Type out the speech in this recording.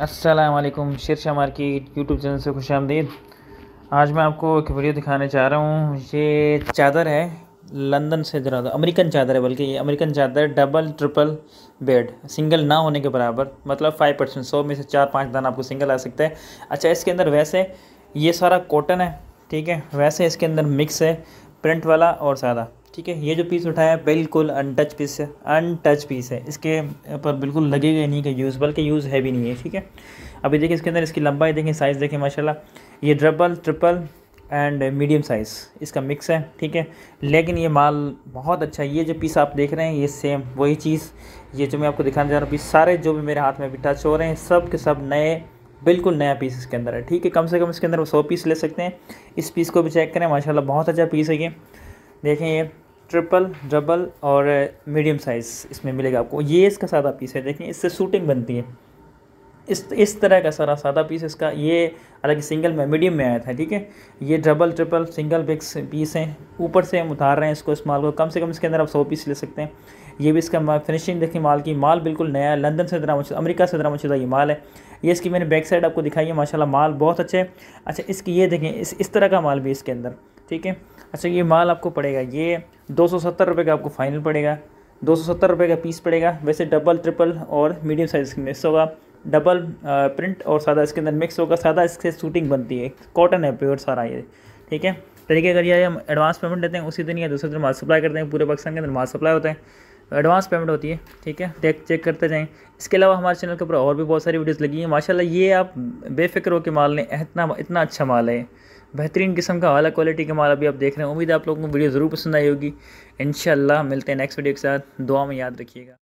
असलम शेर शमार की YouTube channel से खुश आमदीद आज मैं आपको एक वीडियो दिखाने चाह रहा हूँ ये चादर है लंदन से जरा अमेरिकन चादर है बल्कि ये अमेरिकन चादर डबल ट्रिपल बेड सिंगल ना होने के बराबर मतलब फाइव परसेंट सौ में से चार पाँच दाना आपको सिंगल आ सकता है अच्छा इसके अंदर वैसे ये सारा कॉटन है ठीक है वैसे इसके अंदर मिक्स है प्रिंट वाला और सादा ठीक है ये जो पीस उठाया है बिल्कुल अनटच पीस है अनटच पीस है इसके ऊपर बिल्कुल लगेगा नहीं कि यूज़ बल्कि यूज़ है भी नहीं है ठीक है अभी देखिए इसके अंदर इसकी लंबाई देखें साइज़ देखें माशाल्लाह ये double triple and medium size इसका मिक्स है ठीक है लेकिन ये माल बहुत अच्छा है ये जो पीस आप देख रहे हैं ये सेम वही चीज़ ये जो मैं आपको दिखाने जा रहा हूँ पीस सारे जो भी मेरे हाथ में अभी टच हो रहे हैं सब के सब नए बिल्कुल नया पीस इसके अंदर है ठीक है कम से कम इसके अंदर वो सौ पीस ले सकते हैं इस पीस को भी चेक करें माशाल्लाह बहुत अच्छा पीस है ये देखें ये ट्रिपल डबल और मीडियम साइज़ इसमें मिलेगा आपको ये इसका सादा पीस है देखिए इससे सूटिंग बनती है इस इस तरह का सारा सादा पीस इसका ये हालांकि सिंगल में मीडियम में आया था ठीक है ये डबल ट्रिपल सिंगल बिक्स पीस हैं ऊपर से हम उतार रहे हैं इसको इस माल को कम से कम इसके अंदर आप सौ पीस ले सकते हैं ये भी इसका फिनिशिंग देखिए माल की माल बिल्कुल नया है लंदन से मुझे अमरीका से दरा मुझे ये माल है ये इसकी मैंने बैक साइड आपको दिखाई है माशाला माल बहुत अच्छे है अच्छा इसकी ये देखें इस इस तरह का माल भी इसके अंदर ठीक है अच्छा ये माल आपको पड़ेगा ये दो सौ सत्तर रुपये का आपको फाइनल पड़ेगा दो सौ सत्तर रुपये का पीस पड़ेगा वैसे डबल ट्रिपल और मीडियम साइज़ मिक्स होगा डबल प्रिंट और सादा इसके अंदर मिक्स होगा सादा इसके शूटिंग बनती है कॉटन है प्योर सारा ये ठीक है तरीके अगर ये हम एडवांस पेमेंट देते हैं उसी दिन या दूसरे दिन माल सप्लाई करते हैं पूरे पाकिस्तान के अंदर माल सप्लाई होता है एडवांस पेमेंट होती है ठीक है देख चेक करते जाएँ इसके अलावा हमारे चैनल के ऊपर और भी बहुत सारी वीडियोज़ लगी हैं माशाला ये आप बेफिक्र हो माल लें इतना इतना अच्छा माल है बेहतरीन किस्म का वाला क्वालिटी का माल अभी आप देख रहे हैं उम्मीद है आप लोगों को वीडियो ज़रूर पसंद आई होगी इन मिलते हैं नेक्स्ट वीडियो के साथ दुआ में याद रखिएगा